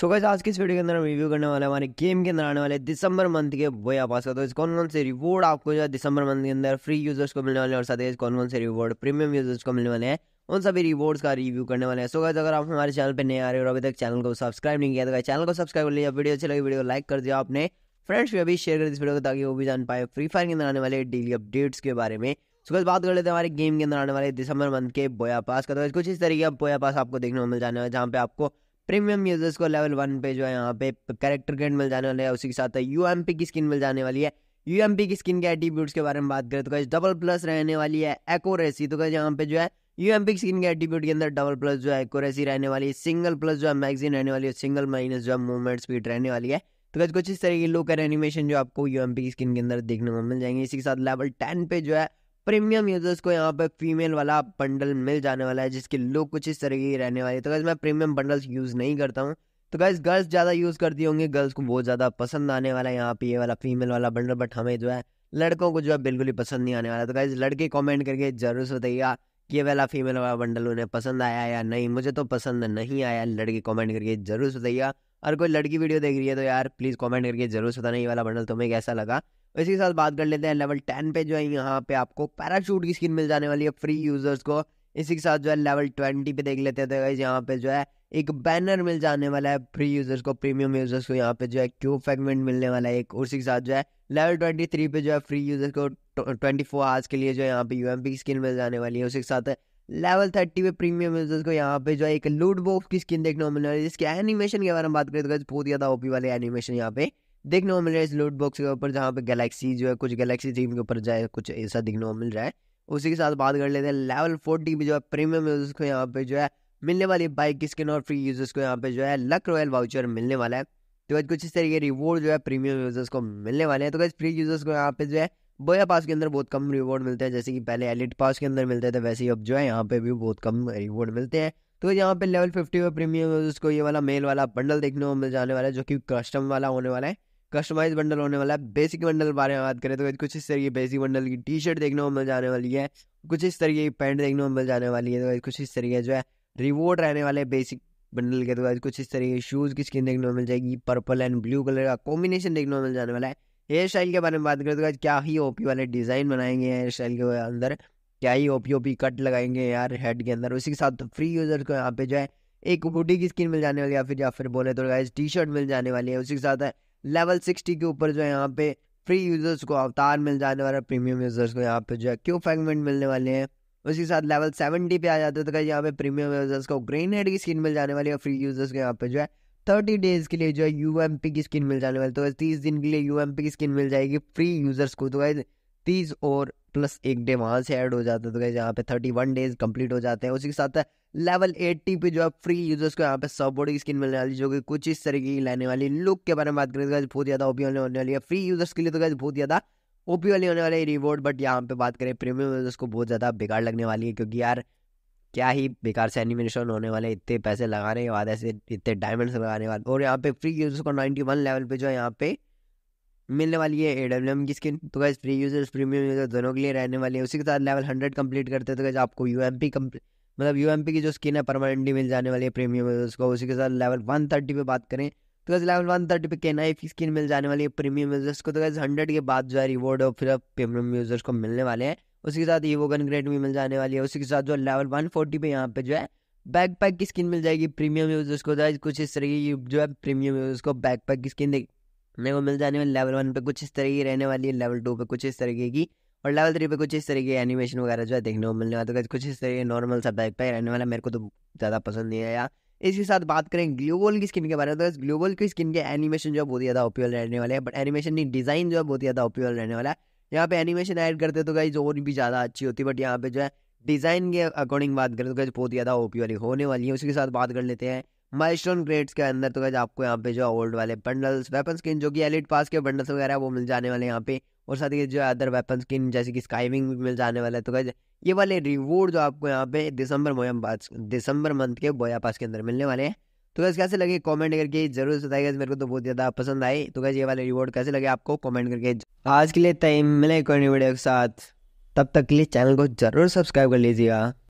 सो so आज की इस वीडियो के अंदर हम रिव्यू करने वाले हमारे गेम के अंदर आने वाले दिसंबर मंथ के बोया पास का तो इस कौन कौन से रिवॉर्ड आपको जो है दिसंबर मंथ के अंदर फ्री यूजर्स को मिलने वाले और साथ ही कौन कौन से रिवॉर्ड प्रीमियम यूजर्स को मिलने वाले हैं उन सभी रिवॉर्ड्स का रिव्यू करने वाले हैं सो गाइज अगर आप हमारे चैनल पर नए आ रहे हो और अभी तक चैनल को सब्सक्राइब नहीं किया तो चैनल को सब्सक्राइब कर लिया वीडियो अच्छी लगी वीडियो लाइक कर दिया आपने फ्रेंड्स भी अभी शेयर कर इस वीडियो को ताकि वो भी जान पाए फ्री फायर के अंदर आने वाले डेली अपडेट्स के बारे में सो गाइस बात कर लेते हैं हमारे गेम के अंदर आने वाले दिसंबर मंथ के बोया पास का तो कुछ इस तरीके का बोया पास आपको देखने को मिल जाने वाले जहाँ पे आपको प्रीमियम यूजर्स को लेवल वन पे जो है यहाँ पे कैरेक्टर ग्रेड मिल जाने वाले हैं उसी के साथ यू एम पी की स्किन मिल जाने वाली है यू की स्किन के एटीब्यूट्स के बारे में बात करें तो कैसे डबल प्लस रहने वाली है एकोरेसी तो कैसे यहाँ पे जो है यू एम स्किन के एटीब्यूट के अंदर डबल प्लस जो है एकोरेसी रहने वाली है सिंगल प्लस जो है मैगजीन रहने वाली है सिंगल माइनस जो है मूवमेंट स्पीड रहने वाली है तो कुछ इस तरह की लोकर एनिमेशन जो आपको यू एम स्किन के अंदर देखने को मिल जाएंगे इसी के साथ लेवल टेन पे जो है प्रीमियम यूजर्स को यहाँ पर फीमेल वाला बंडल मिल जाने वाला है जिसकी लुक कुछ इस तरह की रहने वाली है तो गैस मैं प्रीमियम बंडल्स यूज़ नहीं करता हूँ तो गैस गर्ल्स ज़्यादा यूज़ करती होंगी गर्ल्स को बहुत ज़्यादा पसंद आने वाला है यहाँ पे ये वाला फीमेल वाला बंडल बट हमें जो है लड़कों को जो है बिल्कुल ही पसंद नहीं आने वाला तो गैस लड़के कॉमेंट करके जरूर से बताइएगा कि ये वाला फीमेल वाला बंडल उन्हें पसंद आया या नहीं मुझे तो पसंद नहीं आया लड़की कॉमेंट करके जरूर बताइएगा और कोई लड़की वीडियो देख रही है तो यार प्लीज़ कॉमेंट करके जरूर बताना ये वाला बंडल तुम्हें कैसा लगा इसी के साथ बात कर लेते हैं लेवल टेन पे जो है यहाँ पे आपको पैराशूट की स्किन मिल जाने वाली है फ्री यूजर्स को इसी के साथ जो है लेवल ट्वेंटी पे देख लेते हैं तो यहाँ पे जो है एक बैनर मिल जाने वाला है फ्री यूजर्स को प्रीमियम यूजर्स को यहाँ पे जो है क्यूब फेगमेंट मिलने वाला है एक उसी के साथ जो है लेवल ट्वेंटी थ्री पे जो है फ्री यूजर्स को ट्वेंटी फोर आवर्स के लिए जो है यहाँ पे यू की स्किन मिल जाने वाली है उसी के साथ लेवल थर्टी पे प्रीमियम यूजर्स को यहाँ पे जो है एक लूट बॉक्स की स्किन देखने को मिलने वाली है जिसके एनिमेशन के बारे में बात करें तो बहुत ज़्यादा ओपी वाले एनिमेशन यहाँ पे देखने को मिल रहा है इस लूट बॉक्स के ऊपर जहाँ पे गैलेक्सी जो है कुछ गैलेक्सी थीम के ऊपर जाए कुछ ऐसा देखने को मिल रहा है उसी के साथ बात कर लेते हैं लेवल फोर्टी भी जो है प्रीमियम यूजर्स को यहाँ पे जो है मिलने वाली बाइक की स्किन और फ्री यूजर्स को यहाँ पे जो है लक रॉयल वाउचर मिलने वाला है तो आज कुछ इस तरीके रिवॉर्ड जो है प्रीमियम यूजर्स को मिलने वाले हैं तो कैसे फ्री यूजर्स को यहाँ पे जो है बोया पास के अंदर बहुत कम रिवॉर्ड मिलते हैं जैसे कि पहले एलिट पास के अंदर मिलते थे वैसे ही अब जो है यहाँ पे भी बहुत कम रिवॉर्ड मिलते हैं तो यहाँ पे लेवल फिफ्टी में प्रीमियम यूजर्स को ये वाला मेल वाला बंडल देखने को मिल जाने वाला है जो कि कस्टम वाला होने वाला है कस्टमाइज बंडल होने वाला है बेसिक बंडल के बारे में बात करें तो कुछ इस तरह की बेसिक बंडल की टी शर्ट देखने को मिल जाने वाली है कुछ इस तरह की पैंट देखने को मिल जाने वाली है तो कुछ इस तरह के जो है रिवॉर्ड रहने वाले बेसिक बंडल के तो कुछ इस तरह के शूज़ की स्किन देखने को मिल जाएगी पर्पल एंड ब्लू कलर का कॉम्बिनेशन देखने को मिल जाने वाला है हेयर स्टाइल के बारे में बात करें तो क्या ही ओपी वाले डिज़ाइन बनाएंगे हेयर स्टाइल के अंदर क्या ही ओपी ओपी कट लगाएंगे यार हेड के अंदर उसी के साथ तो फ्री यूजर को यहाँ पे जो है एक हुडी की स्किन मिल जाने वाली है या फिर या फिर बोले तो गाइज टी शर्ट मिल जाने वाली है उसी के साथ लेवल सिक्सटी के ऊपर जो है यहाँ पे फ्री यूजर्स को अवतार मिल जाने वाला प्रीमियम यूजर्स को यहाँ पे जो है क्यू फ्रेगमेंट मिलने वाले हैं उसके साथ लेवल सेवेंटी पे आ जाते तो यहाँ पे प्रीमियम यूजर्स को ग्रीन हेड की स्किन मिल जाने वाली है फ्री यूजर्स को यहाँ पे जो है थर्टी डेज के लिए जो है यू की स्किन मिल जाने वाली तो तीस दिन के लिए यू की स्किन मिल जाएगी फ्री यूजर्स को तो गाइज तीस और प्लस एक डे वहाँ से ऐड हो जाता है तो गैस यहाँ पे थर्टी वन डेज कंप्लीट हो जाते हैं उसी के साथ लेवल एट्टी पे जो है फ्री यूजर्स को यहाँ पे सब बॉडी स्किन मिलने वाली जो कि कुछ इस तरीके की लेने वाली लुक के बारे में बात करें तो बहुत ज़्यादा ओपी होने वाली है फ्री यूजर्स के लिए तो गैस बहुत ज़्यादा ओपी वाली होने वाली रिवॉर्ड बट यहाँ पे बात करें प्रीमियम यूजर्स को बहुत ज़्यादा बेकार लगने वाली है क्योंकि यार क्या ही बेकार से एनिमेशन होने वाले इतने पैसे लगाने के बाद ऐसे इतने डायमंड्स लगाने के बाद और यहाँ पे फ्री यूजर्स को नाइन्टी वन लेवल पे जो है यहाँ पे मिलने वाली है ए डब्ल्यू एम की स्किन तो guess free users premium user दोनों के लिए रहने वाली है उसी के साथ लेवल हंड्रेड कंप्लीट करते तो गैस आपको यू एम पी मतलब यू एम पी की जो स्किन है परमानेंटली मिल जाने वाली है प्रीमियम यूजर्स को उसी के साथ लेवल वन थर्टी पर बात करें तो गैस लेवल वन थर्टी पे के नाइफ की स्किन मिल जाने वाली है प्रीमियम यूजर्स को तो गैस हंड्रेड के बाद जो है रिवॉर्ड और फिर प्रीमियम यूजर्स को मिलने वाले हैं उसी के साथ ईवो गन ग्रेड भी मिल जाने वाली है उसी के साथ जो लेवल वन फोर्टी पे यहाँ पे जो है बैक पैक की स्किन मिल जाएगी प्रीमियम यूजर्स को जो तो है कुछ इस तरीके की जो है प्रीमियम यूजर्स को बैकपैक की स्किन मेरे को मिल जाने में लेवल वन पे कुछ इस तरह की रहने वाली है लेवल टू पे कुछ इस तरीके की और लेवल थ्री पे कुछ इस तरीके की एनिमेशन वगैरह जो है देखने को मिलने वाला तो कुछ इस तरह नॉर्मल सा बैक पैक रहने वाला मेरे को तो ज़्यादा पसंद नहीं आया इसके साथ बात करें ग्लोबल की स्किन के बारे में तो ग्लोबल की स्किन के एनिमेशन जो है बहुत ज़्यादा ओपियल रहने वाले हैं बट एनिमेशन नहीं डिज़ाइन जो है बहुत ज़्यादा ओपियल रहने वाला है यहाँ पे एनिमेशन ऐड करते तो गाइज और भी ज़्यादा अच्छी होती है बट यहाँ पे जो है डिज़ाइन के अकॉर्डिंग बात करें तो गाइज बहुत ज़्यादा ओपी वाली होने वाली है उसके साथ बात कर लेते हैं माइलस्टोन ग्रेड्स के अंदर तो आपको यहाँ पे जो ओल्ड वाले बंडल्स वेपन स्किन जो कि एलिट पास के बंडल्स वगैरह वो मिल जाने वाले यहाँ पे और साथ ही जो अदर वेपन स्किन जैसे कि स्काइविंग भी मिल जाने वाला है तो गज ये वाले रिवॉर्ड जो आपको यहाँ पे दिसंबर पास दिसंबर मंथ के बोया पास के अंदर मिलने वाले हैं तो गैस कैसे लगे कमेंट करके जरूर बताएगा मेरे को तो बहुत ज़्यादा पसंद आई तो गैस ये वाले रिवॉर्ड कैसे लगे आपको कमेंट करके आज के लिए टाइम मिले कोई वीडियो के साथ तब तक के लिए चैनल को जरूर सब्सक्राइब कर लीजिएगा